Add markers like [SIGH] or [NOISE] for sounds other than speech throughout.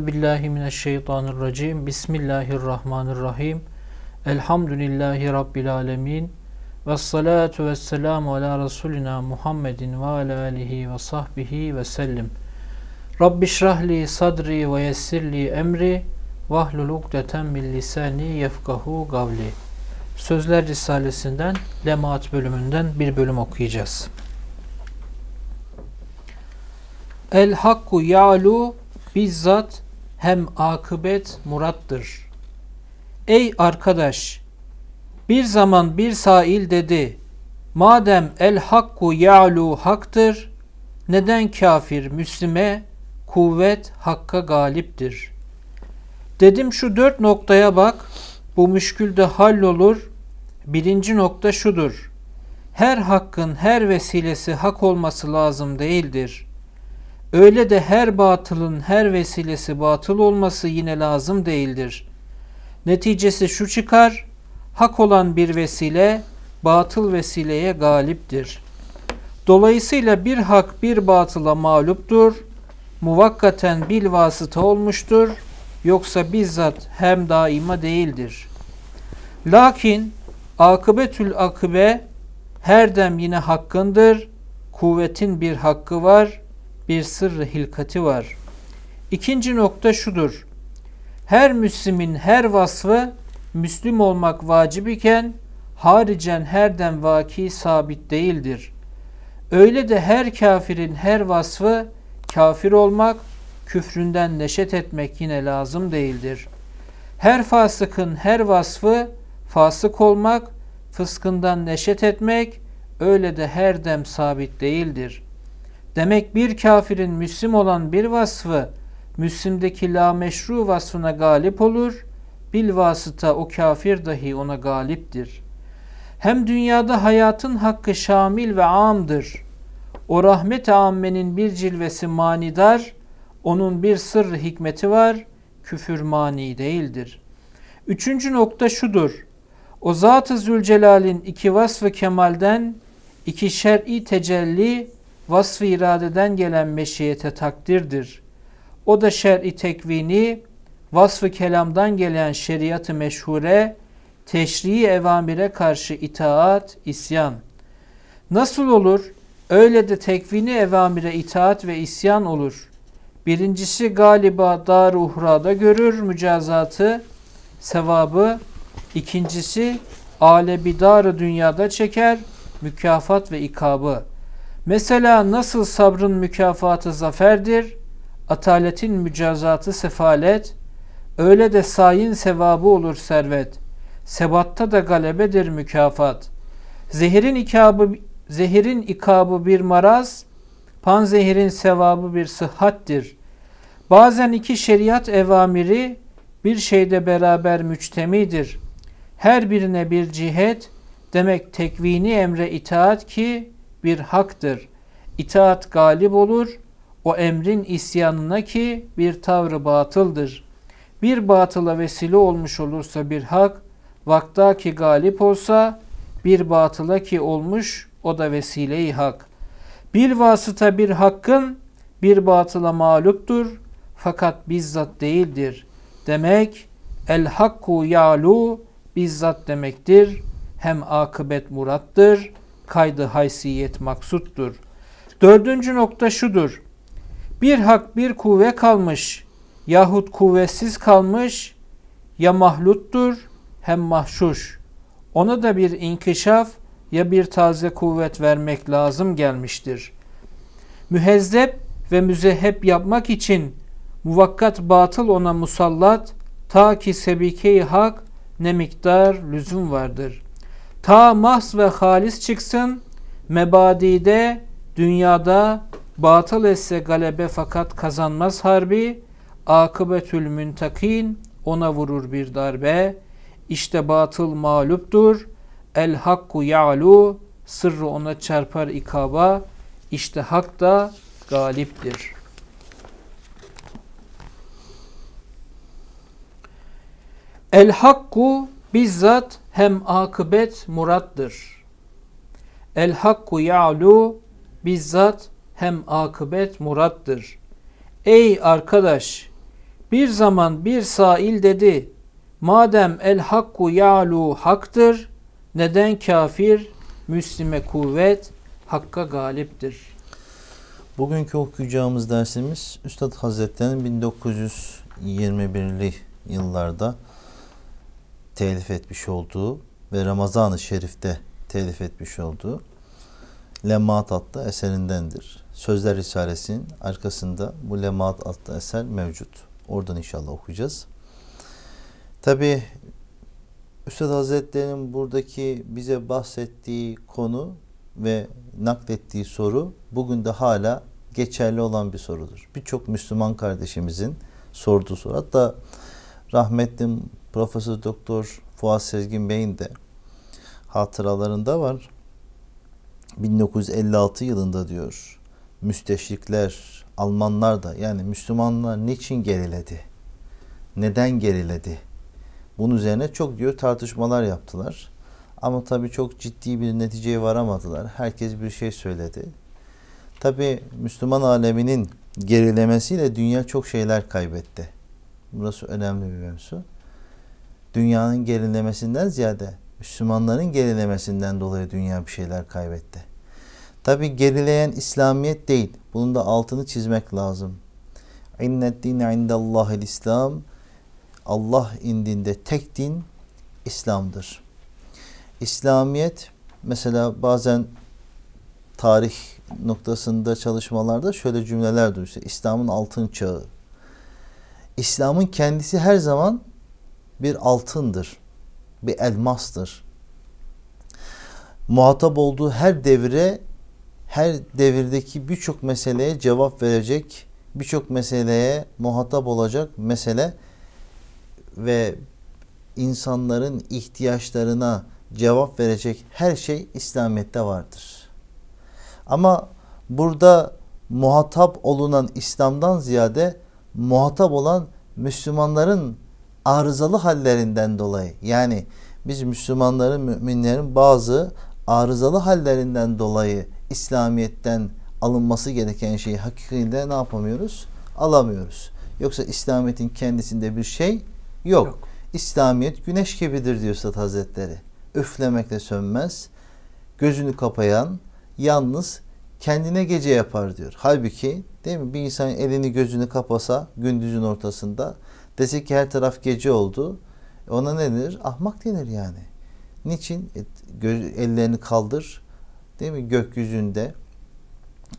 Euzu billahi mineşşeytanirracim. Bismillahirrahmanirrahim. Elhamdülillahi rabbil alamin. Ves salatu vesselamu ala rasulina Muhammedin ve ala alihi ve sahbihi ve sellim. Rabbi şrahli sadri ve yessirli emri vahlul ukdeten min lisani yefkahu gavli. Sözler Risalesinden Lemaat bölümünden bir bölüm okuyacağız. El hakku ya'lu bizzat hem akıbet murattır. Ey arkadaş! Bir zaman bir sail dedi, madem el hakku ya'lu haktır, neden kafir Müslüme kuvvet hakka galiptir? Dedim şu dört noktaya bak, bu müşkülde de hallolur. Birinci nokta şudur. Her hakkın her vesilesi hak olması lazım değildir. Öyle de her batılın her vesilesi batıl olması yine lazım değildir. Neticesi şu çıkar, hak olan bir vesile batıl vesileye galiptir. Dolayısıyla bir hak bir batıla mağluptur, muvakkaten bil vasıta olmuştur, yoksa bizzat hem daima değildir. Lakin akıbetül akıbe her dem yine hakkındır, kuvvetin bir hakkı var, bir sırrı hilkati var. İkinci nokta şudur. Her Müslim'in her vasfı Müslüm olmak vacib iken haricen herden vaki sabit değildir. Öyle de her kafirin her vasfı kafir olmak, küfründen neşet etmek yine lazım değildir. Her fasıkın her vasfı fasık olmak, fıskından neşet etmek öyle de her dem sabit değildir. Demek bir kafirin Müslim olan bir vasfı Müslim'deki la meşru vasfına galip olur. Bil vasıta o kafir dahi ona galiptir. Hem dünyada hayatın hakkı şamil ve amdır. O rahmet ammenin bir cilvesi manidar, onun bir sırrı hikmeti var, küfür mani değildir. Üçüncü nokta şudur. O Zat-ı Zülcelal'in iki vasfı kemalden, iki şer'i tecelli vasfı iradeden gelen meşiyete takdirdir. O da şer'i tekvini, vasfı kelamdan gelen şeriatı meşhure, teşrii evamire karşı itaat, isyan. Nasıl olur? Öyle de tekvini evamire itaat ve isyan olur. Birincisi galiba dar uhrada görür mücazatı, sevabı. İkincisi alebi dar dünyada çeker, mükafat ve ikabı. Mesela nasıl sabrın mükafatı zaferdir, ataletin mücazatı sefalet, öyle de sayin sevabı olur servet. Sebatta da galebedir mükafat. Zehirin ikabı, zehirin ikabı bir maraz, pan zehirin sevabı bir sıhhattir. Bazen iki şeriat evamiri bir şeyde beraber müçtemidir. Her birine bir cihet, demek tekvini emre itaat ki bir haktır. İtaat galip olur, o emrin isyanına ki bir tavrı batıldır. Bir batıla vesile olmuş olursa bir hak, vakta ki galip olsa bir batıla ki olmuş o da vesile-i hak. Bir vasıta bir hakkın bir batıla maluktur fakat bizzat değildir. Demek el hakku yalu bizzat demektir. Hem akıbet murattır kaydı haysiyet maksuttur. Dördüncü nokta şudur. Bir hak bir kuvve kalmış yahut kuvvetsiz kalmış ya mahluttur hem mahşuş. Ona da bir inkişaf ya bir taze kuvvet vermek lazım gelmiştir. Mühezzep ve müzehep yapmak için muvakkat batıl ona musallat ta ki sebike-i hak ne miktar lüzum vardır.'' Ta mahs ve halis çıksın. Mebadide dünyada batıl etse galebe fakat kazanmaz harbi. Akıbetül müntakin ona vurur bir darbe. işte batıl mağluptur. El hakku ya'lu sırrı ona çarpar ikaba. işte hak da galiptir. El hakku bizzat hem akıbet murattır. El hakku ya'lu bizzat hem akıbet murattır. Ey arkadaş! Bir zaman bir sail dedi, madem el hakku ya'lu haktır, neden kafir, müslime kuvvet, hakka galiptir? Bugünkü okuyacağımız dersimiz Üstad Hazretleri'nin 1921'li yıllarda telif etmiş olduğu ve Ramazan-ı Şerif'te telif etmiş olduğu Lemmat adlı eserindendir. Sözler Risalesi'nin arkasında bu Lemmat adlı eser mevcut. Oradan inşallah okuyacağız. Tabi Üstad Hazretleri'nin buradaki bize bahsettiği konu ve naklettiği soru bugün de hala geçerli olan bir sorudur. Birçok Müslüman kardeşimizin sorduğu soru. Hatta rahmetli Profesör Doktor Fuat Sezgin Bey'in de hatıralarında var. 1956 yılında diyor müsteşrikler, Almanlar da yani Müslümanlar niçin geriledi? Neden geriledi? Bunun üzerine çok diyor tartışmalar yaptılar. Ama tabii çok ciddi bir neticeye varamadılar. Herkes bir şey söyledi. Tabii Müslüman aleminin gerilemesiyle dünya çok şeyler kaybetti. Burası önemli bir mevzu dünyanın gerilemesinden ziyade Müslümanların gerilemesinden dolayı dünya bir şeyler kaybetti. Tabi gerileyen İslamiyet değil. Bunun da altını çizmek lazım. İnnet dine indallahil İslam. Allah indinde tek din İslam'dır. İslamiyet mesela bazen tarih noktasında çalışmalarda şöyle cümleler duyuyor. İslam'ın altın çağı. İslam'ın kendisi her zaman bir altındır, bir elmastır. Muhatap olduğu her devre, her devirdeki birçok meseleye cevap verecek, birçok meseleye muhatap olacak mesele ve insanların ihtiyaçlarına cevap verecek her şey İslamiyet'te vardır. Ama burada muhatap olunan İslam'dan ziyade muhatap olan Müslümanların arızalı hallerinden dolayı yani biz Müslümanların, müminlerin bazı arızalı hallerinden dolayı İslamiyet'ten alınması gereken şeyi hakikinde ne yapamıyoruz? Alamıyoruz. Yoksa İslamiyet'in kendisinde bir şey yok. yok. İslamiyet güneş gibidir diyor Üstad Hazretleri. Üflemekle sönmez. Gözünü kapayan yalnız kendine gece yapar diyor. Halbuki değil mi? Bir insan elini gözünü kapasa gündüzün ortasında Dese ki her taraf gece oldu. E ona ne denir? Ahmak denir yani. Niçin? E, ellerini kaldır. Değil mi? Gökyüzünde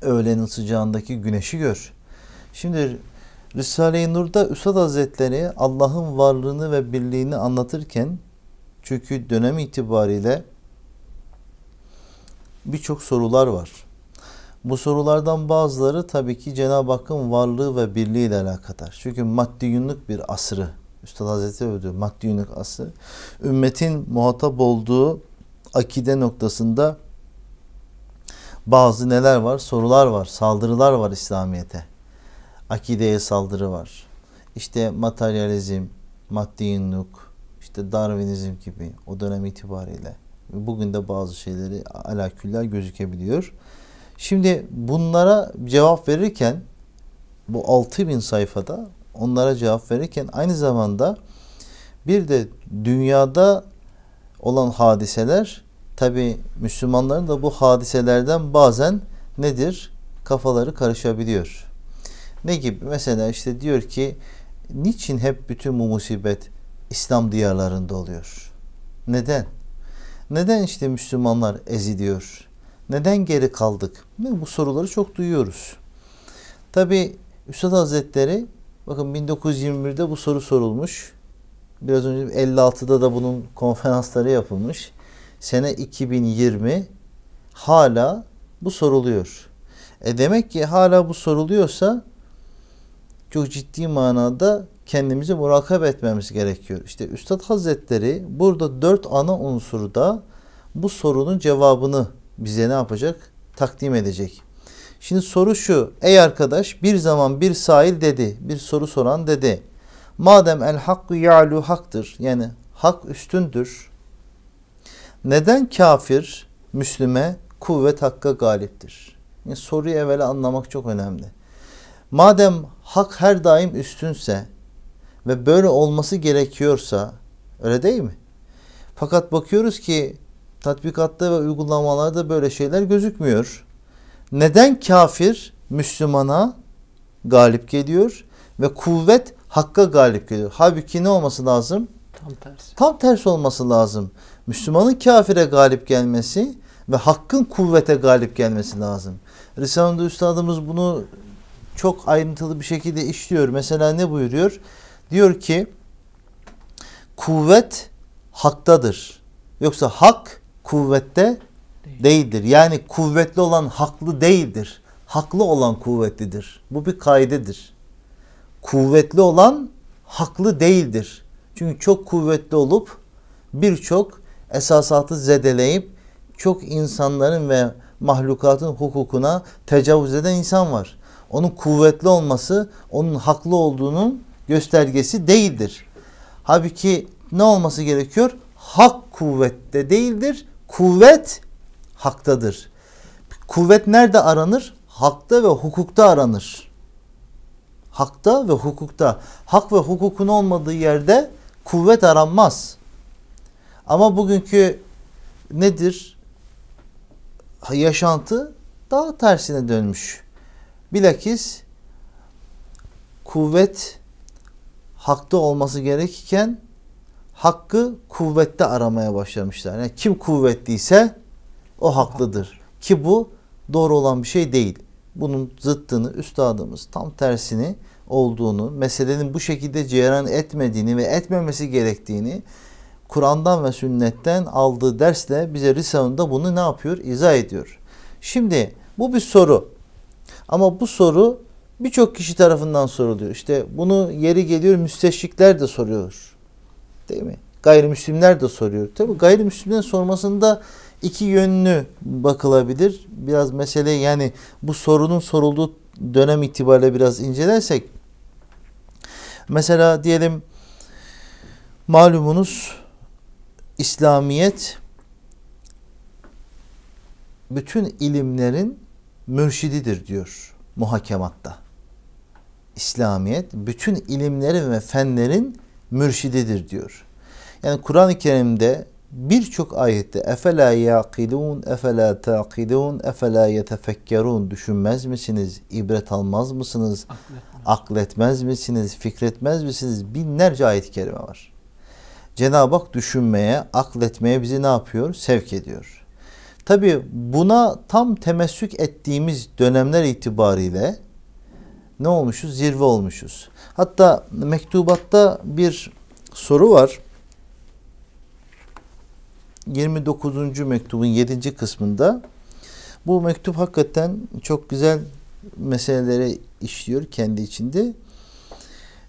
öğlenin sıcağındaki güneşi gör. Şimdi Risale-i Nur'da Üstad Hazretleri Allah'ın varlığını ve birliğini anlatırken çünkü dönem itibariyle birçok sorular var. Bu sorulardan bazıları tabii ki Cenab-ı Hakk'ın varlığı ve birliği ile alakadar. Çünkü maddi yünlük bir asrı, Üstad Hazreti ödüyor maddi yünlük asrı. Ümmetin muhatap olduğu akide noktasında bazı neler var? Sorular var, saldırılar var İslamiyet'e. Akideye saldırı var. İşte materyalizm, maddi yünlük, işte Darwinizm gibi o dönem itibariyle. Bugün de bazı şeyleri alaküller gözükebiliyor. Şimdi bunlara cevap verirken bu 6000 sayfada onlara cevap verirken aynı zamanda bir de dünyada olan hadiseler tabi Müslümanların da bu hadiselerden bazen nedir? Kafaları karışabiliyor. Ne gibi? Mesela işte diyor ki niçin hep bütün bu musibet İslam diyarlarında oluyor? Neden? Neden işte Müslümanlar eziliyor? Neden geri kaldık? Bu soruları çok duyuyoruz. Tabi Üstad Hazretleri bakın 1921'de bu soru sorulmuş. Biraz önce 56'da da bunun konferansları yapılmış. Sene 2020 hala bu soruluyor. E demek ki hala bu soruluyorsa çok ciddi manada kendimizi murakab etmemiz gerekiyor. İşte Üstad Hazretleri burada dört ana unsurda bu sorunun cevabını bize ne yapacak? Takdim edecek. Şimdi soru şu. Ey arkadaş bir zaman bir sahil dedi. Bir soru soran dedi. Madem el hakku ya'lu haktır. Yani hak üstündür. Neden kafir Müslüme kuvvet hakka galiptir? Yani soruyu evvela anlamak çok önemli. Madem hak her daim üstünse ve böyle olması gerekiyorsa öyle değil mi? Fakat bakıyoruz ki tatbikatta ve uygulamalarda böyle şeyler gözükmüyor. Neden kafir Müslümana galip geliyor ve kuvvet hakka galip geliyor? Halbuki ne olması lazım? Tam tersi. Tam tersi olması lazım. Müslümanın kafire galip gelmesi ve hakkın kuvvete galip gelmesi lazım. Risale'de üstadımız bunu çok ayrıntılı bir şekilde işliyor. Mesela ne buyuruyor? Diyor ki kuvvet haktadır. Yoksa hak kuvvette değildir. Yani kuvvetli olan haklı değildir. Haklı olan kuvvetlidir. Bu bir kaydedir. Kuvvetli olan haklı değildir. Çünkü çok kuvvetli olup birçok esasatı zedeleyip çok insanların ve mahlukatın hukukuna tecavüz eden insan var. Onun kuvvetli olması onun haklı olduğunun göstergesi değildir. Halbuki ne olması gerekiyor? Hak kuvvette değildir. Kuvvet haktadır. Kuvvet nerede aranır? Hakta ve hukukta aranır. Hakta ve hukukta. Hak ve hukukun olmadığı yerde kuvvet aranmaz. Ama bugünkü nedir? Yaşantı daha tersine dönmüş. Bilakis kuvvet hakta olması gerekirken hakkı kuvvette aramaya başlamışlar. Yani kim kuvvetliyse o haklıdır. Ki bu doğru olan bir şey değil. Bunun zıttını üstadımız tam tersini olduğunu, meselenin bu şekilde cereyan etmediğini ve etmemesi gerektiğini Kur'an'dan ve sünnetten aldığı dersle bize Risale'nde bunu ne yapıyor? İzah ediyor. Şimdi bu bir soru. Ama bu soru birçok kişi tarafından soruluyor. İşte bunu yeri geliyor müsteşrikler de soruyor. Değil mi? Gayrimüslimler de soruyor. Tabii gayrimüslimlerin sormasında iki yönlü bakılabilir. Biraz mesele yani bu sorunun sorulduğu dönem itibariyle biraz incelersek mesela diyelim malumunuz İslamiyet bütün ilimlerin mürşididir diyor muhakematta. İslamiyet bütün ilimlerin ve fenlerin mürşididir diyor. Yani Kur'an-ı Kerim'de birçok ayette efela yaqilun efela taqidun, efela yetefekkerun düşünmez misiniz? ibret almaz mısınız? Akletmez. Akletmez misiniz? Fikretmez misiniz? Binlerce ayet-i kerime var. Cenab-ı Hak düşünmeye, akletmeye bizi ne yapıyor? Sevk ediyor. Tabi buna tam temessük ettiğimiz dönemler itibariyle ne olmuşuz? Zirve olmuşuz. Hatta mektubatta bir soru var. 29. mektubun 7. kısmında bu mektup hakikaten çok güzel meselelere işliyor kendi içinde.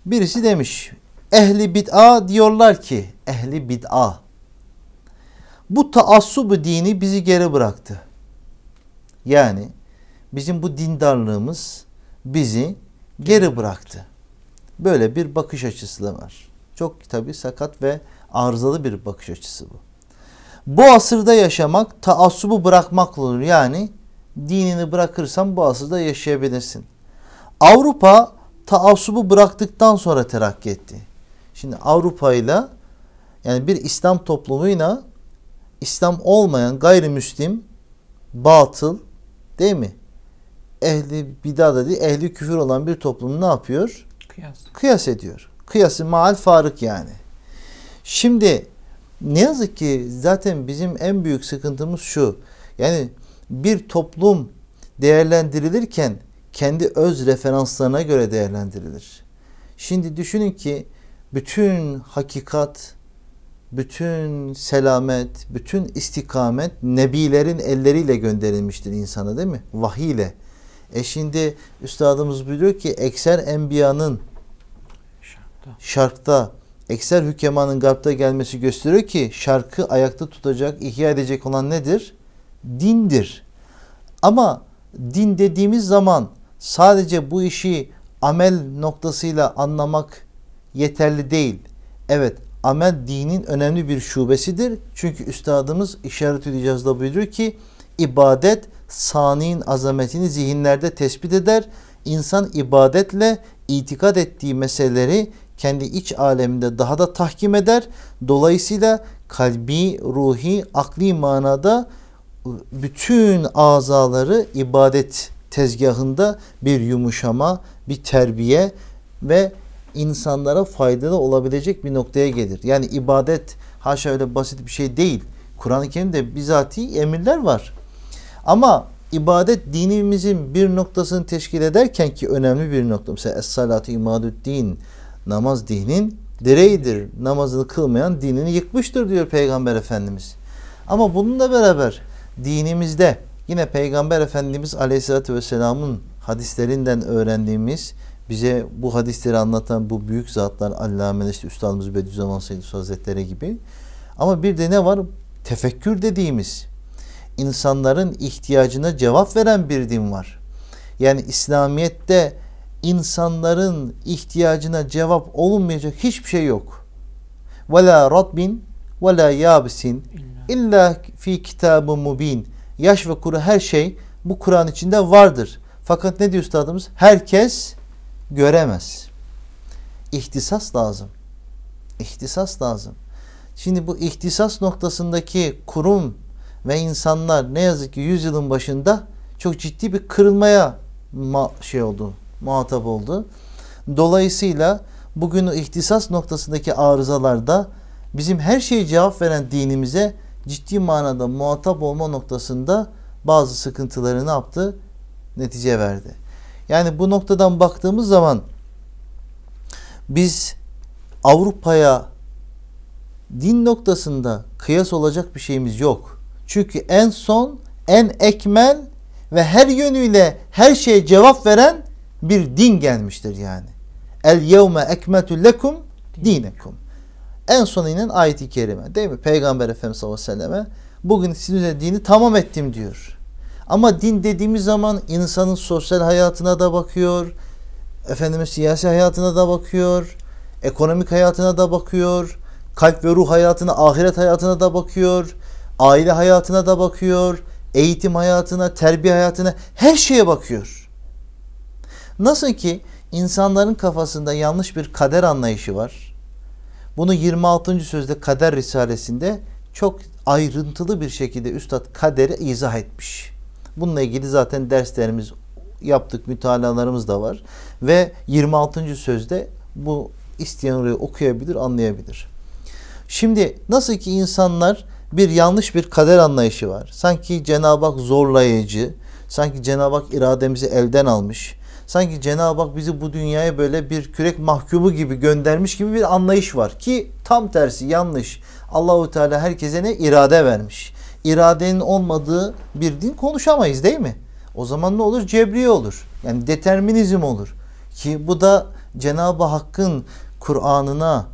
Birisi demiş ehli bid'a diyorlar ki ehli bid'a bu taassubu dini bizi geri bıraktı. Yani bizim bu dindarlığımız bizi geri bıraktı. Böyle bir bakış açısı da var. Çok tabii sakat ve arızalı bir bakış açısı bu. Bu asırda yaşamak taassubu bırakmak olur. Yani dinini bırakırsan bu asırda yaşayabilirsin. Avrupa taassubu bıraktıktan sonra terakki etti. Şimdi Avrupa ile yani bir İslam toplumuyla İslam olmayan gayrimüslim, batıl değil mi? Ehli bidada değil, ehli küfür olan bir toplum ne yapıyor? Kıyas. Kıyas ediyor. Kıyası maal farık yani. Şimdi ne yazık ki zaten bizim en büyük sıkıntımız şu. Yani bir toplum değerlendirilirken kendi öz referanslarına göre değerlendirilir. Şimdi düşünün ki bütün hakikat, bütün selamet, bütün istikamet nebilerin elleriyle gönderilmiştir insana değil mi? Vahiy ile e şimdi üstadımız biliyor ki ekser enbiyanın şarkta, şarkta ekser hükemanın garpta gelmesi gösteriyor ki şarkı ayakta tutacak, ihya edecek olan nedir? Dindir. Ama din dediğimiz zaman sadece bu işi amel noktasıyla anlamak yeterli değil. Evet amel dinin önemli bir şubesidir. Çünkü üstadımız işaret edeceğiz da buyuruyor ki ibadet sani'nin azametini zihinlerde tespit eder. İnsan ibadetle itikad ettiği meseleleri kendi iç aleminde daha da tahkim eder. Dolayısıyla kalbi, ruhi, akli manada bütün azaları ibadet tezgahında bir yumuşama, bir terbiye ve insanlara faydalı olabilecek bir noktaya gelir. Yani ibadet haşa öyle basit bir şey değil. Kur'an-ı Kerim'de bizatihi emirler var. Ama ibadet dinimizin bir noktasını teşkil ederken ki önemli bir nokta. Mesela es-salatu imadü'd-din. Namaz dinin direğidir. Namazını kılmayan dinini yıkmıştır diyor Peygamber Efendimiz. Ama bununla beraber dinimizde yine Peygamber Efendimiz Aleyhisselatü Vesselam'ın hadislerinden öğrendiğimiz bize bu hadisleri anlatan bu büyük zatlar Allame işte Üstadımız Bediüzzaman Seyyid Hazretleri gibi ama bir de ne var? Tefekkür dediğimiz insanların ihtiyacına cevap veren bir din var. Yani İslamiyet'te insanların ihtiyacına cevap olunmayacak hiçbir şey yok. وَلَا رَطْبٍ وَلَا يَابِسٍ illa fi kitabı mubin. Yaş ve kuru her şey bu Kur'an içinde vardır. Fakat ne diyor üstadımız? Herkes göremez. İhtisas lazım. İhtisas lazım. Şimdi bu ihtisas noktasındaki kurum ve insanlar ne yazık ki yüzyılın başında çok ciddi bir kırılmaya şey oldu, muhatap oldu. Dolayısıyla bugün ihtisas noktasındaki arızalarda bizim her şeye cevap veren dinimize ciddi manada muhatap olma noktasında bazı sıkıntıları ne yaptı? Netice verdi. Yani bu noktadan baktığımız zaman biz Avrupa'ya din noktasında kıyas olacak bir şeyimiz yok. Çünkü en son, en ekmel ve her yönüyle her şeye cevap veren bir din gelmiştir yani. El yevme ekmetü lekum dinekum. En son inen ayet-i kerime değil mi? Peygamber Efendimiz sallallahu aleyhi ve selleme bugün sizin dini tamam ettim diyor. Ama din dediğimiz zaman insanın sosyal hayatına da bakıyor. Efendimiz siyasi hayatına da bakıyor. Ekonomik hayatına da bakıyor. Kalp ve ruh hayatına, ahiret hayatına da bakıyor aile hayatına da bakıyor, eğitim hayatına, terbiye hayatına, her şeye bakıyor. Nasıl ki insanların kafasında yanlış bir kader anlayışı var. Bunu 26. sözde Kader Risalesi'nde çok ayrıntılı bir şekilde Üstad kaderi izah etmiş. Bununla ilgili zaten derslerimiz yaptık, mütalalarımız da var. Ve 26. sözde bu isteyen orayı okuyabilir, anlayabilir. Şimdi nasıl ki insanlar bir yanlış bir kader anlayışı var. Sanki Cenab-ı Hak zorlayıcı, sanki Cenab-ı Hak irademizi elden almış, sanki Cenab-ı Hak bizi bu dünyaya böyle bir kürek mahkumu gibi göndermiş gibi bir anlayış var ki tam tersi yanlış. Allahu Teala herkese ne irade vermiş. İradenin olmadığı bir din konuşamayız değil mi? O zaman ne olur? Cebri olur. Yani determinizm olur. Ki bu da Cenab-ı Hakk'ın Kur'an'ına,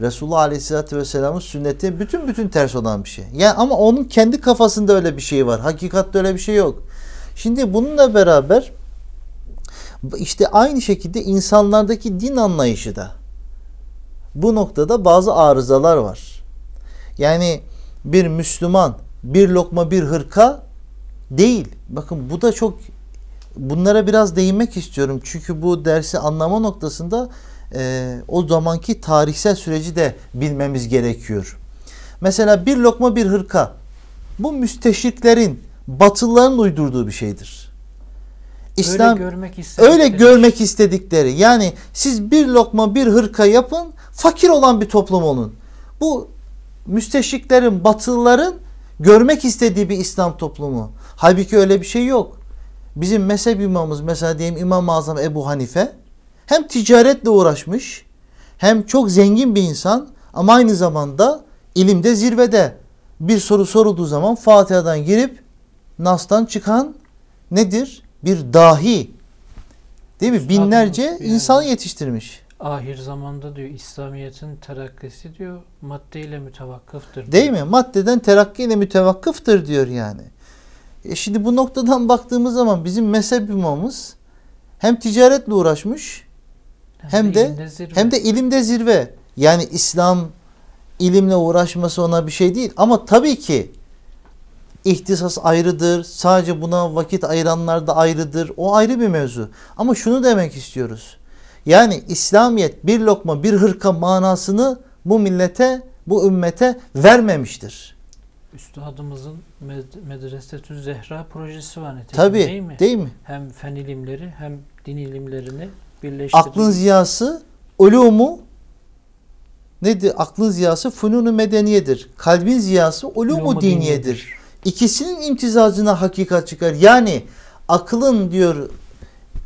Resulullah Aleyhisselatü Vesselam'ın sünneti bütün bütün ters olan bir şey. Yani ama onun kendi kafasında öyle bir şey var. Hakikatte öyle bir şey yok. Şimdi bununla beraber işte aynı şekilde insanlardaki din anlayışı da bu noktada bazı arızalar var. Yani bir Müslüman bir lokma bir hırka değil. Bakın bu da çok bunlara biraz değinmek istiyorum. Çünkü bu dersi anlama noktasında e, o zamanki tarihsel süreci de bilmemiz gerekiyor. Mesela bir lokma bir hırka bu müsteşriklerin batılıların uydurduğu bir şeydir. İslam öyle görmek istedikleri. Öyle görmek şey. istedikleri. Yani siz bir lokma bir hırka yapın, fakir olan bir toplum olun. Bu müsteşriklerin, batılıların görmek istediği bir İslam toplumu. Halbuki öyle bir şey yok. Bizim mezhep imamımız mesela diyeyim İmam-ı Azam Ebu Hanife hem ticaretle uğraşmış hem çok zengin bir insan ama aynı zamanda ilimde zirvede. Bir soru sorulduğu zaman Fatiha'dan girip Nas'tan çıkan nedir? Bir dahi. Değil mi? Binlerce yani. insan yetiştirmiş. Ahir zamanda diyor İslamiyet'in terakkisi diyor maddeyle mütevakkıftır. Değil mi? Maddeden terakkiyle mütevakkıftır diyor yani. E şimdi bu noktadan baktığımız zaman bizim mezhep imamımız hem ticaretle uğraşmış hem de hem de, ilimde zirve. Yani İslam ilimle uğraşması ona bir şey değil ama tabii ki ihtisas ayrıdır. Sadece buna vakit ayıranlar da ayrıdır. O ayrı bir mevzu. Ama şunu demek istiyoruz. Yani İslamiyet bir lokma bir hırka manasını bu millete, bu ümmete vermemiştir. Üstadımızın med Medresetü Zehra projesi var nitekim Tabii, değil mi? Değil mi? Hem fen ilimleri hem din ilimlerini Birleştirdik. Aklın ziyası ulumu nedir? Aklın ziyası fununu medeniyedir. Kalbin ziyası ulumu, ulumu diniyedir. diniyedir. İkisinin imtizacına hakikat çıkar. Yani akılın diyor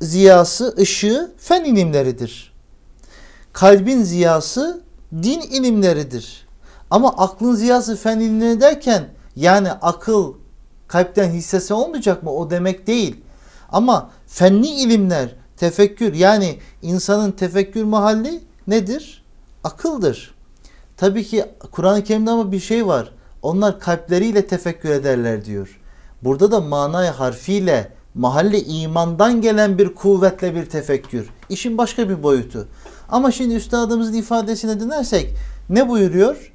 ziyası, ışığı fen ilimleridir. Kalbin ziyası din ilimleridir. Ama aklın ziyası fen ilimleri derken yani akıl kalpten hissesi olmayacak mı? O demek değil. Ama fenli ilimler tefekkür yani insanın tefekkür mahalli nedir? Akıldır. Tabii ki Kur'an-ı Kerim'de ama bir şey var. Onlar kalpleriyle tefekkür ederler diyor. Burada da manay harfiyle mahalli imandan gelen bir kuvvetle bir tefekkür. İşin başka bir boyutu. Ama şimdi üstadımızın ifadesine dönersek ne buyuruyor?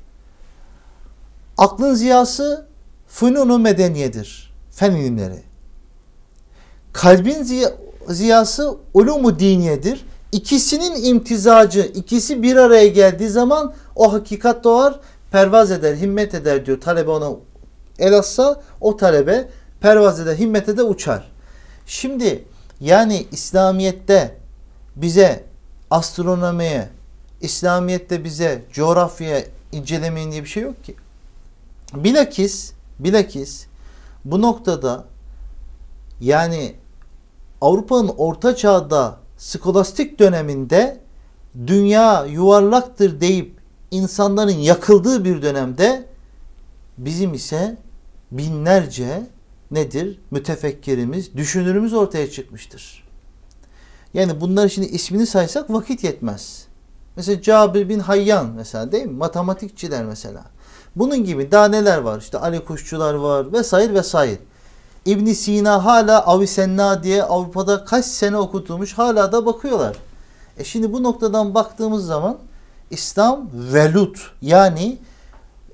Aklın ziyası fünunu medeniyedir. Fen ilimleri. Kalbin ziya ziyası ulumu diniyedir. İkisinin imtizacı, ikisi bir araya geldiği zaman o hakikat doğar, pervaz eder, himmet eder diyor. Talebe ona el atsa o talebe pervaz eder, himmet eder, uçar. Şimdi yani İslamiyet'te bize astronomiye, İslamiyet'te bize coğrafyaya incelemeyin diye bir şey yok ki. Bilakis, bilakis bu noktada yani Avrupa'nın orta çağda skolastik döneminde dünya yuvarlaktır deyip insanların yakıldığı bir dönemde bizim ise binlerce nedir? Mütefekkirimiz, düşünürümüz ortaya çıkmıştır. Yani bunlar şimdi ismini saysak vakit yetmez. Mesela Cabir bin Hayyan mesela değil mi? Matematikçiler mesela. Bunun gibi daha neler var? İşte Ali Kuşçular var vesaire vesaire. İbn Sina hala Avicenna diye Avrupa'da kaç sene okutulmuş hala da bakıyorlar. E şimdi bu noktadan baktığımız zaman İslam velut yani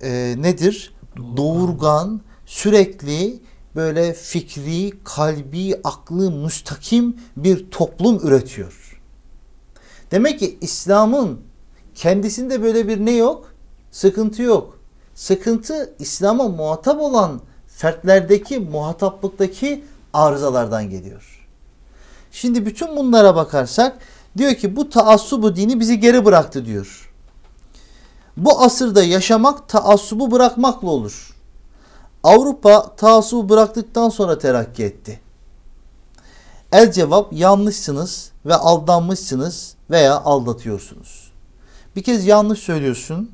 e, nedir? Doğurgan, sürekli böyle fikri, kalbi, aklı müstakim bir toplum üretiyor. Demek ki İslam'ın kendisinde böyle bir ne yok? Sıkıntı yok. Sıkıntı İslam'a muhatap olan fertlerdeki muhataplıktaki arızalardan geliyor. Şimdi bütün bunlara bakarsak diyor ki bu taassubu dini bizi geri bıraktı diyor. Bu asırda yaşamak taassubu bırakmakla olur. Avrupa taassubu bıraktıktan sonra terakki etti. El cevap yanlışsınız ve aldanmışsınız veya aldatıyorsunuz. Bir kez yanlış söylüyorsun,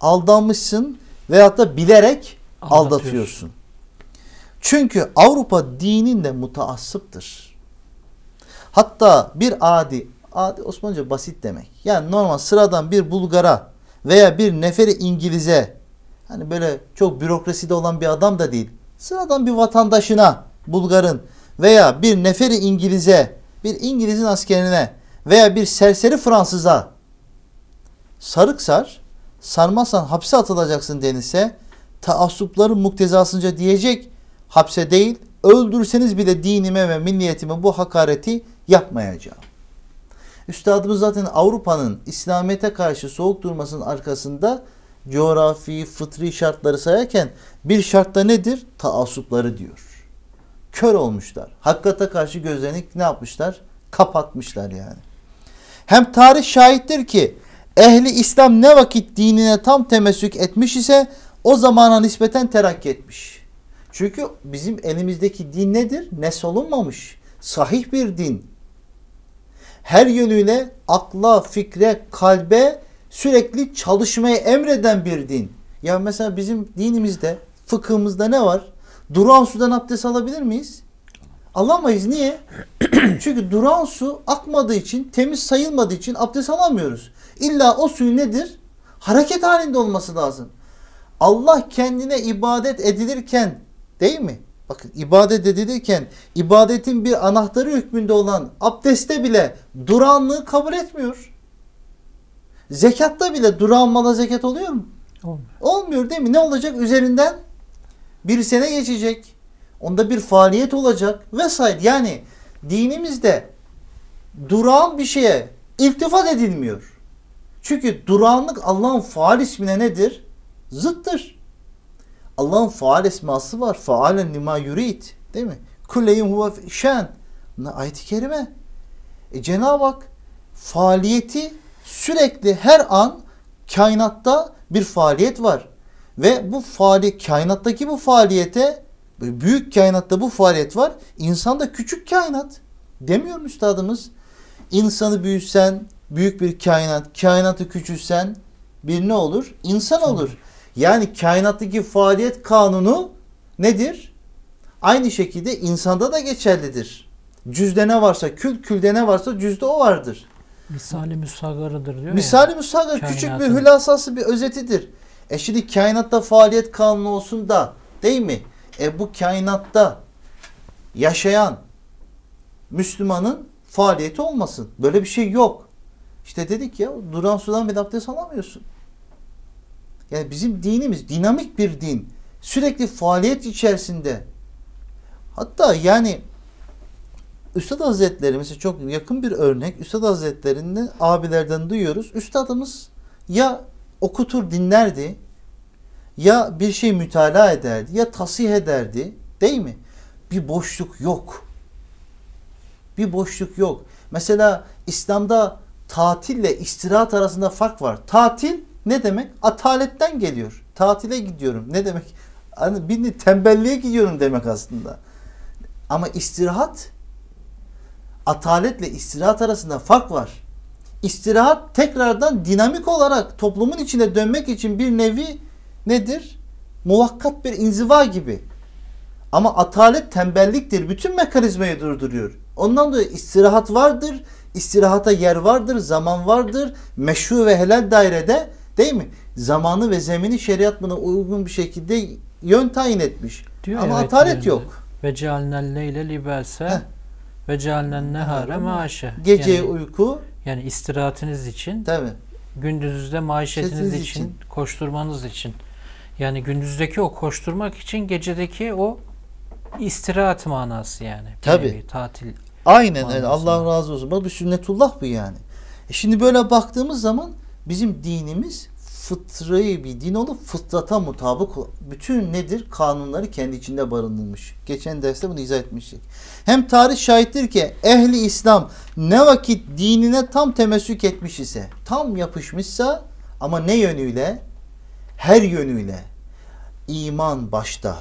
aldanmışsın veyahut da bilerek aldatıyorsun. aldatıyorsun. Çünkü Avrupa dinin de mutaassıptır. Hatta bir adi, adi Osmanlıca basit demek. Yani normal sıradan bir Bulgar'a veya bir neferi İngiliz'e hani böyle çok bürokraside olan bir adam da değil. Sıradan bir vatandaşına Bulgar'ın veya bir neferi İngiliz'e, bir İngiliz'in askerine veya bir serseri Fransız'a sarık sar, sarmazsan hapse atılacaksın denilse taassupların muktezasınca diyecek hapse değil, öldürseniz bile dinime ve milliyetime bu hakareti yapmayacağım. Üstadımız zaten Avrupa'nın İslamiyet'e karşı soğuk durmasının arkasında coğrafi, fıtri şartları sayarken bir şartta nedir? Taassupları diyor. Kör olmuşlar. Hakkata karşı gözlerini ne yapmışlar? Kapatmışlar yani. Hem tarih şahittir ki ehli İslam ne vakit dinine tam temessük etmiş ise o zamana nispeten terakki etmiş. Çünkü bizim elimizdeki din nedir? Ne solunmamış, Sahih bir din. Her yönüyle akla, fikre, kalbe sürekli çalışmayı emreden bir din. Ya mesela bizim dinimizde, fıkhımızda ne var? Duran sudan abdest alabilir miyiz? Alamayız. Niye? [CLEARS THROAT] Çünkü duran su akmadığı için, temiz sayılmadığı için abdest alamıyoruz. İlla o suyu nedir? Hareket halinde olması lazım. Allah kendine ibadet edilirken Değil mi? Bakın ibadet edilirken ibadetin bir anahtarı hükmünde olan abdeste bile duranlığı kabul etmiyor. Zekatta bile duran mala zekat oluyor mu? Olmuyor. Olmuyor değil mi? Ne olacak? Üzerinden bir sene geçecek. Onda bir faaliyet olacak vesaire. Yani dinimizde durağan bir şeye iltifat edilmiyor. Çünkü durağanlık Allah'ın faal ismine nedir? Zıttır. Allah'ın faal esması var. Faalen lima yurit. Değil mi? Kulleyin huve şen. ayet-i kerime. E Cenab-ı Hak faaliyeti sürekli her an kainatta bir faaliyet var. Ve bu faali kainattaki bu faaliyete büyük kainatta bu faaliyet var. da küçük kainat. Demiyor üstadımız. İnsanı büyüsen büyük bir kainat, kainatı küçülsen bir ne olur? İnsan olur. Yani kainattaki faaliyet kanunu nedir? Aynı şekilde insanda da geçerlidir. Cüzde ne varsa kül, külde ne varsa cüzde o vardır. Misali müsagarıdır diyor Misali ya. müsagar küçük bir hülasası bir özetidir. E şimdi kainatta faaliyet kanunu olsun da değil mi? E bu kainatta yaşayan Müslümanın faaliyeti olmasın. Böyle bir şey yok. İşte dedik ya duran sudan bir abdest alamıyorsun. Yani bizim dinimiz dinamik bir din. Sürekli faaliyet içerisinde. Hatta yani Üstad Hazretlerimize çok yakın bir örnek. Üstad Hazretlerinden abilerden duyuyoruz. Üstadımız ya okutur dinlerdi ya bir şey mütala ederdi ya tasih ederdi. Değil mi? Bir boşluk yok. Bir boşluk yok. Mesela İslam'da tatille istirahat arasında fark var. Tatil ne demek? Ataletten geliyor. Tatile gidiyorum. Ne demek? Hani birini tembelliğe gidiyorum demek aslında. Ama istirahat ataletle istirahat arasında fark var. İstirahat tekrardan dinamik olarak toplumun içine dönmek için bir nevi nedir? Muvakkat bir inziva gibi. Ama atalet tembelliktir. Bütün mekanizmayı durduruyor. Ondan dolayı istirahat vardır. istirahata yer vardır, zaman vardır. Meşru ve helal dairede Değil mi? Zamanı ve zemini şeriat buna uygun bir şekilde yön tayin etmiş. Diyor Ama evet, atalet yok. Ve cealnel leyle libelse ve cealnel nehare maaşe. Gece yani, uyku. Yani istirahatiniz için. Tabii. Gündüzünüzde maişetiniz için, için, koşturmanız için. Yani gündüzdeki o koşturmak için gecedeki o istirahat manası yani. Tabii. Nevi, tatil. Aynen öyle. Allah razı olsun. Bak bir sünnetullah bu yani. E şimdi böyle baktığımız zaman Bizim dinimiz fıtrayı bir din olup fıtrata mutabık bütün nedir? Kanunları kendi içinde barındırmış. Geçen derste bunu izah etmiştik. Hem tarih şahittir ki ehli İslam ne vakit dinine tam temessük etmiş ise, tam yapışmışsa ama ne yönüyle? Her yönüyle. iman başta,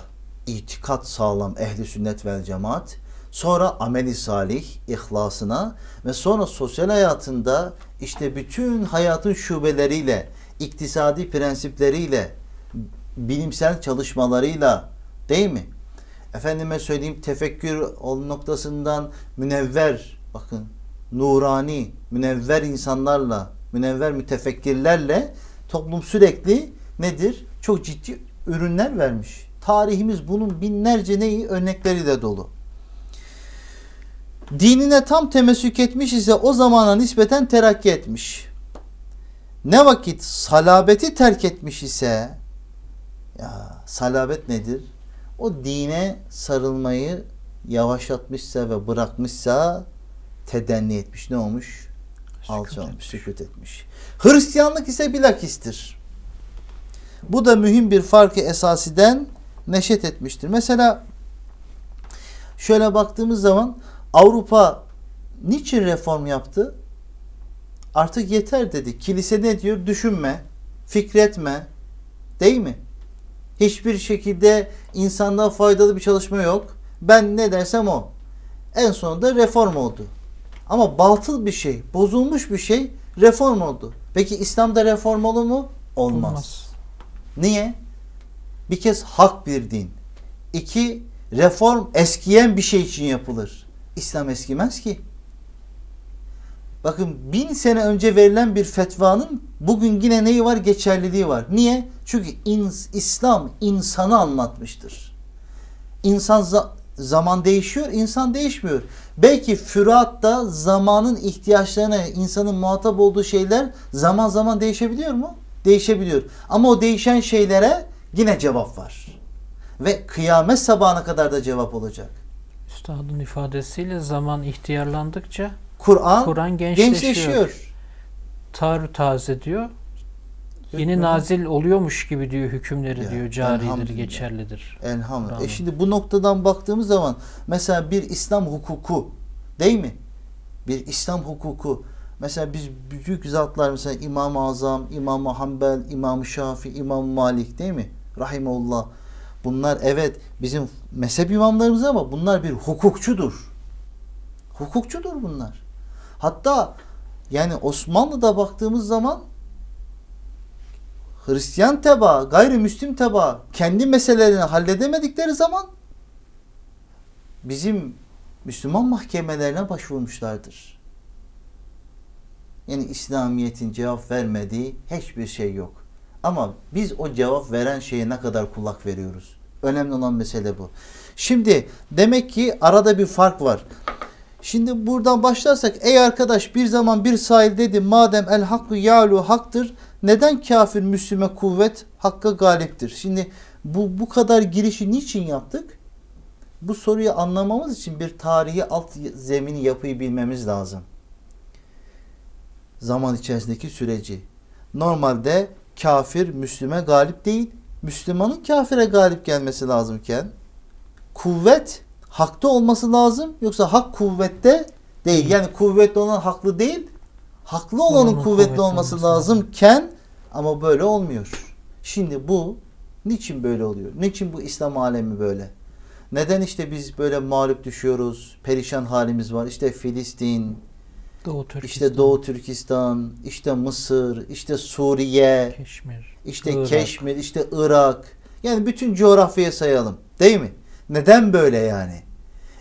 itikat sağlam ehli sünnet vel cemaat, sonra ameli salih ihlasına ve sonra sosyal hayatında işte bütün hayatın şubeleriyle, iktisadi prensipleriyle, bilimsel çalışmalarıyla değil mi? Efendime söyleyeyim tefekkür noktasından münevver bakın nurani, münevver insanlarla, münevver mütefekkirlerle toplum sürekli nedir? Çok ciddi ürünler vermiş. Tarihimiz bunun binlerce neyi örnekleri de dolu dinine tam temessük etmiş ise o zamana nispeten terakki etmiş. Ne vakit salabeti terk etmiş ise ya salabet nedir? O dine sarılmayı yavaşlatmışsa ve bırakmışsa tedenni etmiş. Ne olmuş? Alçalmış, sükut etmiş. Hristiyanlık ise bilakistir. Bu da mühim bir farkı esasiden neşet etmiştir. Mesela şöyle baktığımız zaman Avrupa niçin reform yaptı? Artık yeter dedi. Kilise ne diyor? Düşünme, fikretme. Değil mi? Hiçbir şekilde insanlığa faydalı bir çalışma yok. Ben ne dersem o. En sonunda reform oldu. Ama baltıl bir şey, bozulmuş bir şey reform oldu. Peki İslam'da reform olur mu? Olmaz. Olmaz. Niye? Bir kez hak bir din. İki, reform eskiyen bir şey için yapılır. İslam eskimez ki. Bakın bin sene önce verilen bir fetvanın bugün yine neyi var? Geçerliliği var. Niye? Çünkü ins, İslam insanı anlatmıştır. İnsan za, zaman değişiyor, insan değişmiyor. Belki füratta zamanın ihtiyaçlarına, insanın muhatap olduğu şeyler zaman zaman değişebiliyor mu? Değişebiliyor. Ama o değişen şeylere yine cevap var. Ve kıyamet sabahına kadar da cevap olacak. Üstadın ifadesiyle zaman ihtiyarlandıkça Kur'an Kur'an gençleşiyor. gençleşiyor. Tar taze diyor. Yeni Yok, nazil oluyormuş gibi diyor hükümleri ya, diyor caridir, geçerlidir. Elhamdülillah. E şimdi bu noktadan baktığımız zaman mesela bir İslam hukuku değil mi? Bir İslam hukuku. Mesela biz büyük zatlar mesela İmam-ı Azam, İmam-ı Hanbel, İmam-ı Şafi, İmam-ı Malik değil mi? Rahimullah. Bunlar evet bizim mezhep imamlarımız ama bunlar bir hukukçudur. Hukukçudur bunlar. Hatta yani Osmanlı'da baktığımız zaman Hristiyan teba, gayrimüslim teba kendi meselelerini halledemedikleri zaman bizim Müslüman mahkemelerine başvurmuşlardır. Yani İslamiyet'in cevap vermediği hiçbir şey yok. Ama biz o cevap veren şeye ne kadar kulak veriyoruz? Önemli olan mesele bu. Şimdi demek ki arada bir fark var. Şimdi buradan başlarsak ey arkadaş bir zaman bir sahil dedi madem el hakku yalu haktır neden kafir Müslüme kuvvet hakka galiptir? Şimdi bu, bu kadar girişi niçin yaptık? Bu soruyu anlamamız için bir tarihi alt zemini yapıyı bilmemiz lazım. Zaman içerisindeki süreci. Normalde kafir Müslüme galip değil, Müslümanın kafire galip gelmesi lazımken kuvvet hakta olması lazım. Yoksa hak kuvvette değil. Yani kuvvetli olan haklı değil, haklı olanın kuvvetli, kuvvetli olması, olması lazımken ama böyle olmuyor. Şimdi bu niçin böyle oluyor? Niçin bu İslam alemi böyle? Neden işte biz böyle mağlup düşüyoruz? Perişan halimiz var. İşte Filistin, Doğu Türkistan. İşte Doğu Türkistan, işte Mısır, işte Suriye, Keşmir, işte Irak. Keşmir, işte Irak. Yani bütün coğrafyaya sayalım. Değil mi? Neden böyle yani?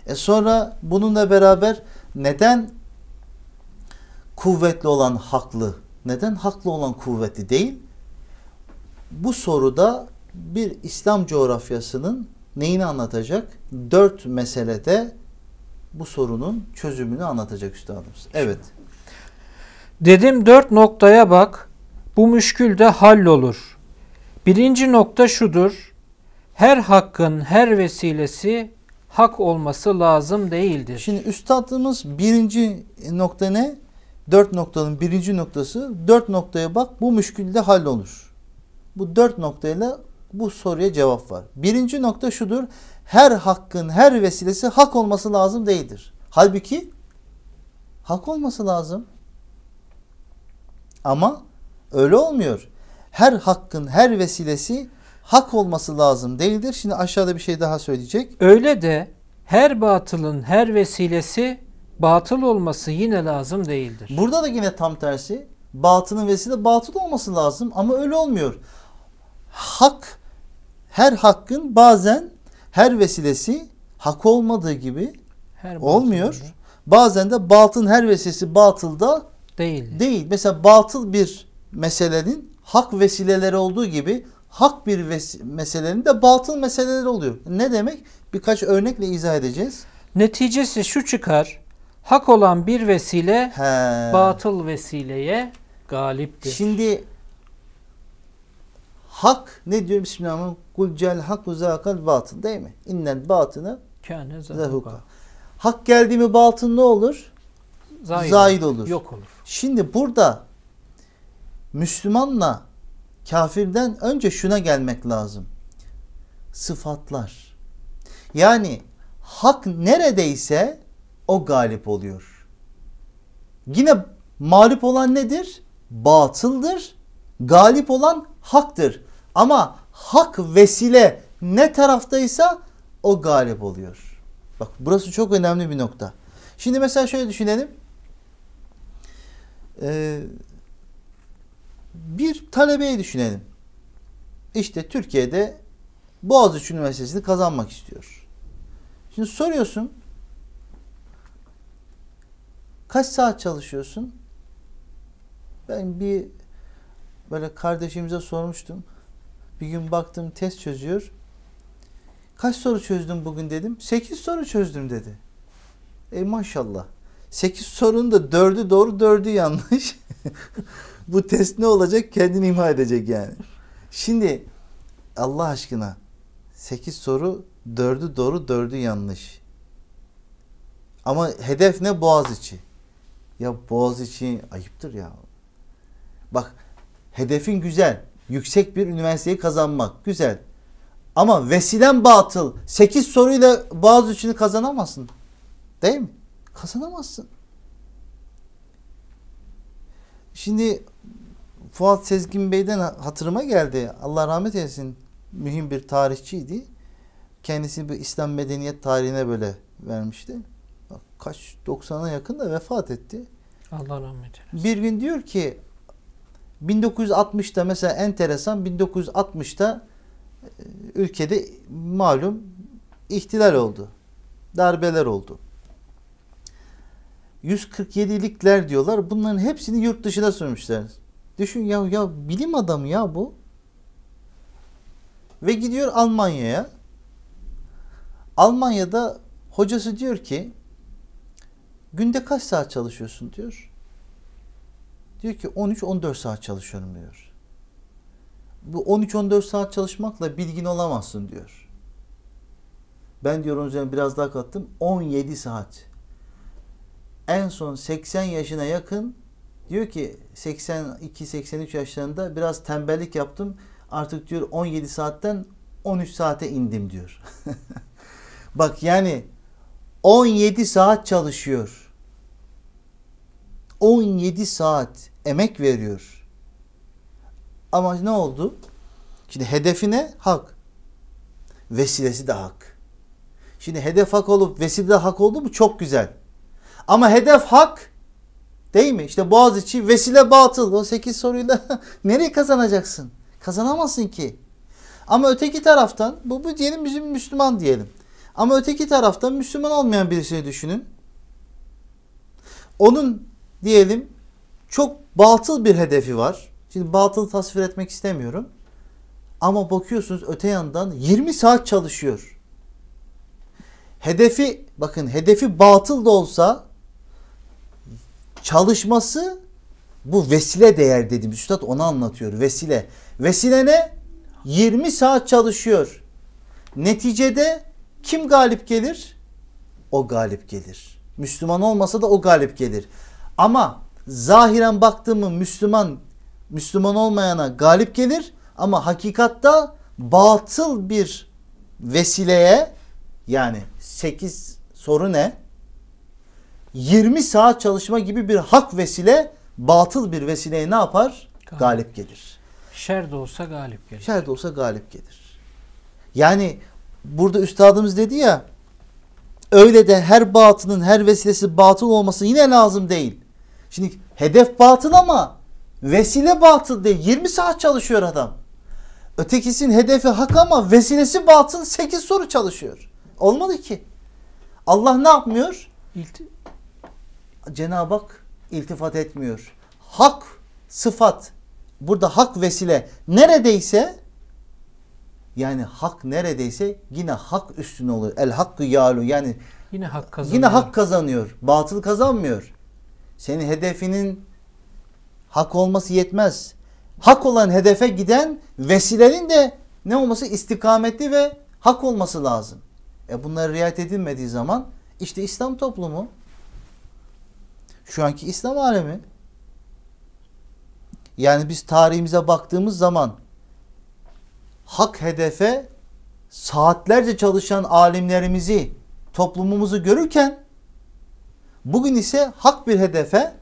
E sonra bununla beraber neden kuvvetli olan haklı? Neden haklı olan kuvvetli değil? Bu soruda bir İslam coğrafyasının neyini anlatacak? Dört meselede bu sorunun çözümünü anlatacak üstadımız. Evet. Dedim dört noktaya bak. Bu müşkül de hallolur. Birinci nokta şudur. Her hakkın her vesilesi hak olması lazım değildir. Şimdi üstadımız birinci nokta ne? Dört noktanın birinci noktası dört noktaya bak bu müşkülde hallolur. Bu dört noktayla bu soruya cevap var. Birinci nokta şudur her hakkın her vesilesi hak olması lazım değildir. Halbuki hak olması lazım. Ama öyle olmuyor. Her hakkın her vesilesi hak olması lazım değildir. Şimdi aşağıda bir şey daha söyleyecek. Öyle de her batılın her vesilesi batıl olması yine lazım değildir. Burada da yine tam tersi. Batının vesile batıl olması lazım ama öyle olmuyor. Hak her hakkın bazen her vesilesi hak olmadığı gibi her olmuyor. Batılda. Bazen de batın her vesilesi da değil. Değil. Mesela batıl bir meselenin hak vesileleri olduğu gibi hak bir meselenin de batıl meseleleri oluyor. Ne demek? Birkaç örnekle izah edeceğiz. Neticesi şu çıkar. Hak olan bir vesile He. batıl vesileye galiptir. Şimdi hak ne diyor Bismillahirrahmanirrahim? Kul cel hak uzakal batın değil mi? İnnel batını kâne Hak geldi mi batın ne olur? Zahid, Zahid olur. Yok olur. Şimdi burada Müslümanla kafirden önce şuna gelmek lazım. Sıfatlar. Yani hak neredeyse o galip oluyor. Yine mağlup olan nedir? Batıldır. Galip olan haktır. Ama hak vesile ne taraftaysa o galip oluyor. Bak burası çok önemli bir nokta. Şimdi mesela şöyle düşünelim. Ee, bir talebeyi düşünelim. İşte Türkiye'de Boğaziçi Üniversitesi'ni kazanmak istiyor. Şimdi soruyorsun kaç saat çalışıyorsun? Ben bir böyle kardeşimize sormuştum. Bir gün baktım test çözüyor. Kaç soru çözdüm bugün dedim. 8 soru çözdüm dedi. E maşallah. 8 sorunun da 4'ü doğru 4'ü yanlış. [LAUGHS] Bu test ne olacak? Kendini imha edecek yani. Şimdi Allah aşkına 8 soru 4'ü doğru 4'ü yanlış. Ama hedef ne? Boğaz içi. Ya boğaz içi ayıptır ya. Bak hedefin güzel yüksek bir üniversiteyi kazanmak. Güzel. Ama vesilen batıl. 8 soruyla bazı üçünü kazanamazsın. Değil mi? Kazanamazsın. Şimdi Fuat Sezgin Bey'den hatırıma geldi. Allah rahmet eylesin. Mühim bir tarihçiydi. Kendisi bir İslam medeniyet tarihine böyle vermişti. kaç 90'a yakın da vefat etti. Allah rahmet eylesin. Bir gün diyor ki 1960'da mesela enteresan 1960'da e, ülkede malum ihtilal oldu. Darbeler oldu. 147'likler diyorlar. Bunların hepsini yurt dışına sürmüşler. Düşün ya ya bilim adamı ya bu. Ve gidiyor Almanya'ya. Almanya'da hocası diyor ki günde kaç saat çalışıyorsun diyor. Diyor ki 13-14 saat çalışıyorum diyor. Bu 13-14 saat çalışmakla bilgin olamazsın diyor. Ben diyor onun üzerine biraz daha kattım. 17 saat. En son 80 yaşına yakın diyor ki 82-83 yaşlarında biraz tembellik yaptım. Artık diyor 17 saatten 13 saate indim diyor. [LAUGHS] Bak yani 17 saat çalışıyor. 17 saat emek veriyor. Ama ne oldu? Şimdi hedefine hak. Vesilesi de hak. Şimdi hedef hak olup vesile de hak oldu mu çok güzel. Ama hedef hak değil mi? İşte boğaz Boğaziçi vesile batıl. O 8 soruyla [LAUGHS] nereye kazanacaksın? Kazanamazsın ki. Ama öteki taraftan bu, bu diyelim bizim Müslüman diyelim. Ama öteki taraftan Müslüman olmayan birisini düşünün. Onun diyelim çok batıl bir hedefi var. Şimdi batıl tasvir etmek istemiyorum. Ama bakıyorsunuz öte yandan 20 saat çalışıyor. Hedefi bakın hedefi batıl da olsa çalışması bu vesile değer dedim. Üstad onu anlatıyor. Vesile. Vesile ne? 20 saat çalışıyor. Neticede kim galip gelir? O galip gelir. Müslüman olmasa da o galip gelir. Ama zahiren baktığımı Müslüman Müslüman olmayana galip gelir ama hakikatta batıl bir vesileye yani 8 soru ne? 20 saat çalışma gibi bir hak vesile batıl bir vesileye ne yapar? Galip, galip gelir. Şer de olsa galip gelir. Şer de olsa galip gelir. Yani burada üstadımız dedi ya öyle de her batının her vesilesi batıl olması yine lazım değil. Şimdi hedef batıl ama vesile batıl diye 20 saat çalışıyor adam. Ötekisinin hedefi hak ama vesilesi batıl 8 soru çalışıyor. Olmadı ki. Allah ne yapmıyor? İlti Cenab-ı Hak iltifat etmiyor. Hak sıfat burada hak vesile neredeyse yani hak neredeyse yine hak üstüne oluyor. El hakkı yalu yani yine hak kazanıyor. Yine hak kazanıyor. Batıl kazanmıyor. Senin hedefinin hak olması yetmez. Hak olan hedefe giden vesilenin de ne olması istikametli ve hak olması lazım. E bunlar riayet edilmediği zaman işte İslam toplumu şu anki İslam alemi yani biz tarihimize baktığımız zaman hak hedefe saatlerce çalışan alimlerimizi, toplumumuzu görürken Bugün ise hak bir hedefe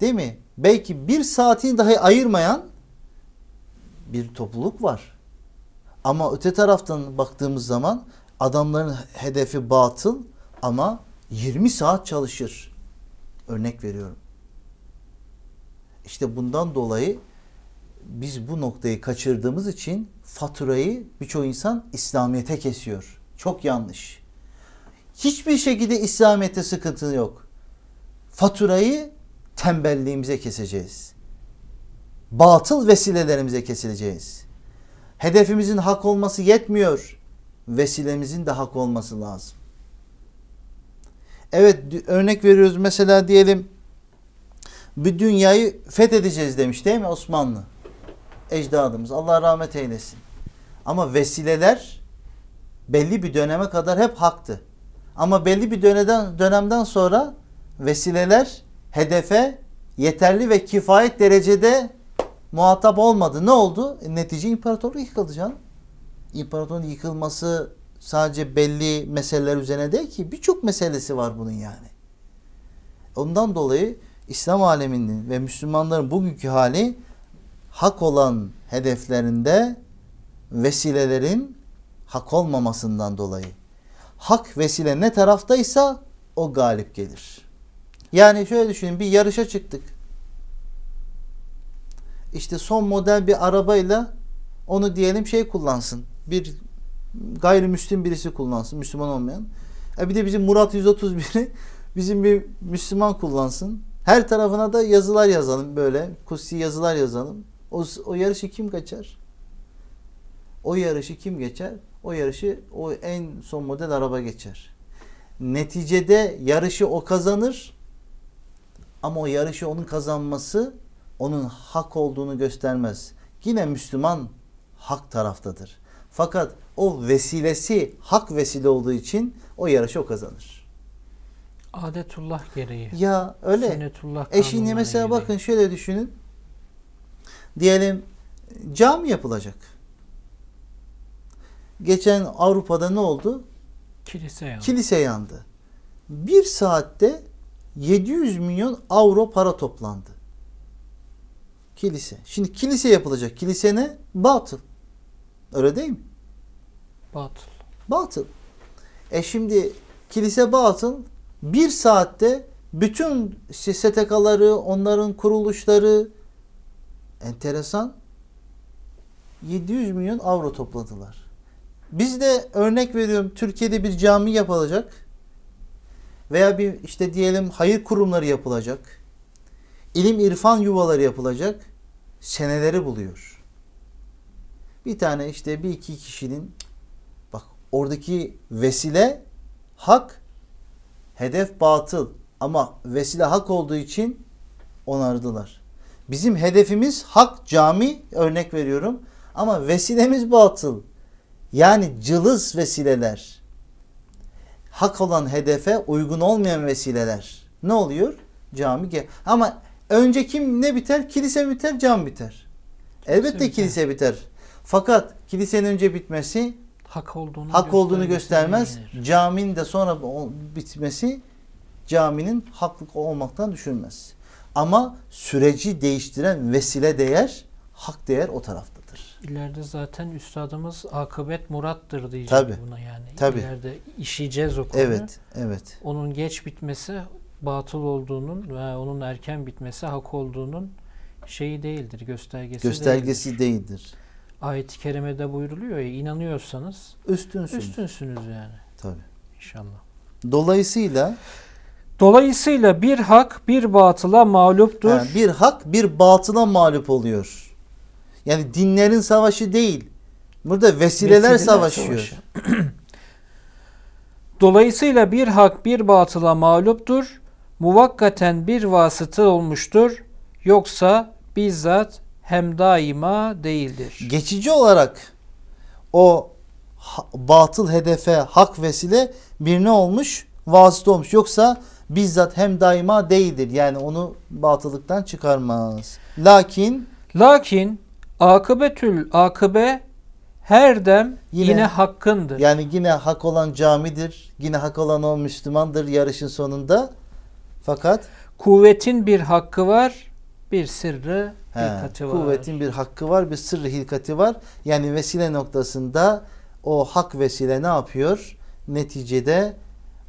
değil mi? Belki bir saatini dahi ayırmayan bir topluluk var. Ama öte taraftan baktığımız zaman adamların hedefi batıl ama 20 saat çalışır. Örnek veriyorum. İşte bundan dolayı biz bu noktayı kaçırdığımız için faturayı birçok insan İslamiyet'e kesiyor. Çok yanlış. Hiçbir şekilde İslamiyet'te sıkıntı yok. Faturayı tembelliğimize keseceğiz. Batıl vesilelerimize kesileceğiz. Hedefimizin hak olması yetmiyor. Vesilemizin de hak olması lazım. Evet örnek veriyoruz mesela diyelim bir dünyayı fethedeceğiz demiş değil mi Osmanlı? Ecdadımız Allah rahmet eylesin. Ama vesileler belli bir döneme kadar hep haktı. Ama belli bir dönemden, dönemden sonra vesileler hedefe yeterli ve kifayet derecede muhatap olmadı. Ne oldu? E, netice imparatorluk yıkıldı canım. İmparatorun yıkılması sadece belli meseleler üzerine değil ki birçok meselesi var bunun yani. Ondan dolayı İslam aleminin ve Müslümanların bugünkü hali hak olan hedeflerinde vesilelerin hak olmamasından dolayı hak vesile ne taraftaysa o galip gelir. Yani şöyle düşünün bir yarışa çıktık. İşte son model bir arabayla onu diyelim şey kullansın. Bir gayrimüslim birisi kullansın. Müslüman olmayan. E bir de bizim Murat 131'i [LAUGHS] bizim bir Müslüman kullansın. Her tarafına da yazılar yazalım böyle. Kutsi yazılar yazalım. O, o yarışı kim kaçar? O yarışı kim geçer? o yarışı o en son model araba geçer. Neticede yarışı o kazanır ama o yarışı onun kazanması onun hak olduğunu göstermez. Yine Müslüman hak taraftadır. Fakat o vesilesi hak vesile olduğu için o yarışı o kazanır. Adetullah gereği. Ya öyle. Sünnetullah Eşini mesela gereği. bakın şöyle düşünün. Diyelim cam yapılacak geçen Avrupa'da ne oldu? Kilise yandı. Kilise yandı. Bir saatte 700 milyon avro para toplandı. Kilise. Şimdi kilise yapılacak. Kilise ne? Batıl. Öyle değil mi? Batıl. Batıl. E şimdi kilise batıl bir saatte bütün STK'ları, onların kuruluşları enteresan 700 milyon avro topladılar. Biz de örnek veriyorum Türkiye'de bir cami yapılacak veya bir işte diyelim hayır kurumları yapılacak. İlim irfan yuvaları yapılacak. Seneleri buluyor. Bir tane işte bir iki kişinin bak oradaki vesile hak, hedef batıl ama vesile hak olduğu için onardılar. Bizim hedefimiz hak cami örnek veriyorum ama vesilemiz batıl. Yani cılız vesileler, hak olan hedefe uygun olmayan vesileler. Ne oluyor? Cami gel. Ama önce kim ne biter? Kilise biter, cam biter. Elbette kilise, kilise biter. biter. Fakat kilisenin önce bitmesi hak olduğunu, hak olduğunu göstermez. Gelir. Caminin de sonra bitmesi caminin haklı olmaktan düşünmez. Ama süreci değiştiren vesile değer, hak değer o tarafta. İleride zaten üstadımız akıbet murattır diyecek Tabii. buna yani. Tabii. İleride işeyeceğiz o konuyu. Evet, evet. Onun geç bitmesi batıl olduğunun ve onun erken bitmesi hak olduğunun şeyi değildir, göstergesi, göstergesi değildir. değildir. Ayet-i kerimede buyruluyor ya inanıyorsanız üstünsünüz. Üstünsünüz yani. Tabii. İnşallah. Dolayısıyla Dolayısıyla bir hak bir batıla mağluptur. Yani bir hak bir batıla mağlup oluyor. Yani dinlerin savaşı değil. Burada vesileler, vesileler savaşıyor. [CLEARS THROAT] Dolayısıyla bir hak bir batıla mağluptur. Muvakkaten bir vasıta olmuştur. Yoksa bizzat hem daima değildir. Geçici olarak o batıl hedefe hak vesile bir ne olmuş? Vasıta olmuş. Yoksa bizzat hem daima değildir. Yani onu batılıktan çıkarmaz. Lakin Lakin Akıbetül akıbe her dem yine, yine hakkındır. Yani yine hak olan camidir. Yine hak olan o Müslümandır yarışın sonunda. Fakat kuvvetin bir hakkı var, bir sırrı he, hilkati var. Kuvvetin bir hakkı var, bir sırrı hilkati var. Yani vesile noktasında o hak vesile ne yapıyor? Neticede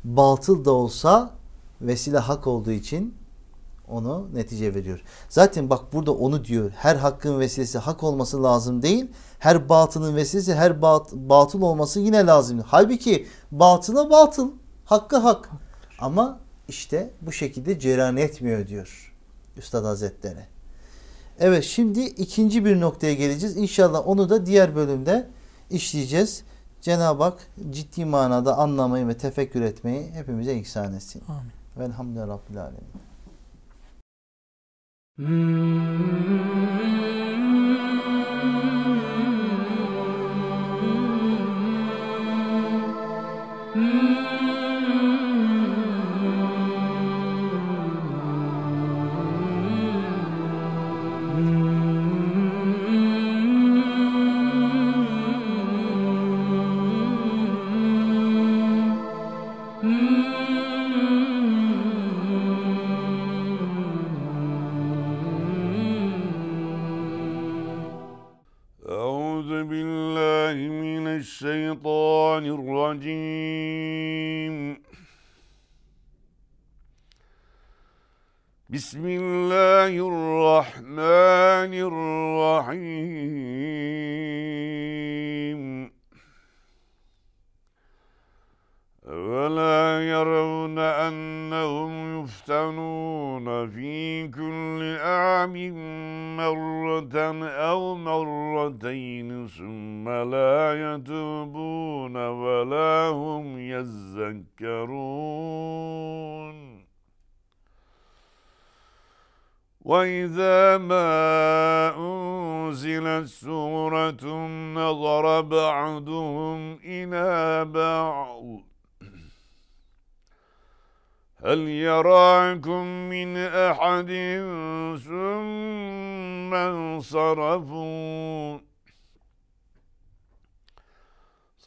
batıl da olsa vesile hak olduğu için onu netice veriyor. Zaten bak burada onu diyor. Her hakkın vesilesi hak olması lazım değil. Her batının vesilesi her bat, batıl olması yine lazım. Halbuki batıla batıl, hakkı hak. Ama işte bu şekilde cereyan etmiyor diyor Üstad Hazretleri. Evet şimdi ikinci bir noktaya geleceğiz. İnşallah onu da diğer bölümde işleyeceğiz. Cenab-ı Hak ciddi manada anlamayı ve tefekkür etmeyi hepimize ihsan etsin. Amin. Velhamdülillahi Rabbil Alemin. hmm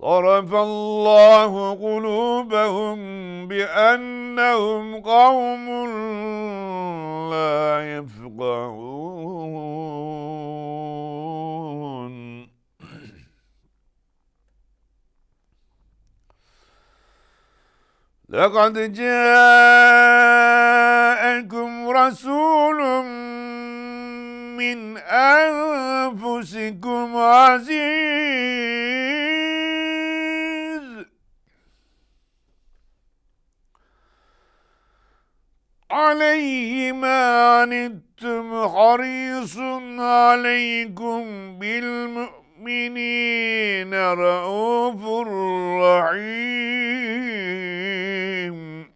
صرف الله قلوبهم بأنهم قوم لا يفقهون لقد جاءكم رسول من أنفسكم عزيز عَلَيْهِ مَا عَنِتُّمْ حَرِيصٌ عَلَيْكُمْ بِالْمُؤْمِنِينَ رَؤُوفٌ رَحِيمٌ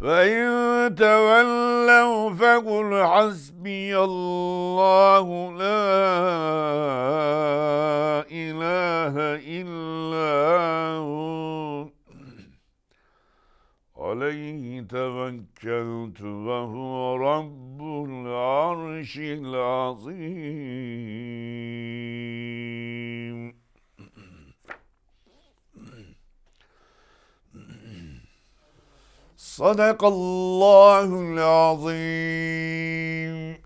فَإِن تَوَلَّوْا فَقُلْ حَسْبِيَ اللَّهُ لَا إِلَٰهَ إِلَّا هُوَ عليه توكلت وهو رب العرش العظيم صدق الله العظيم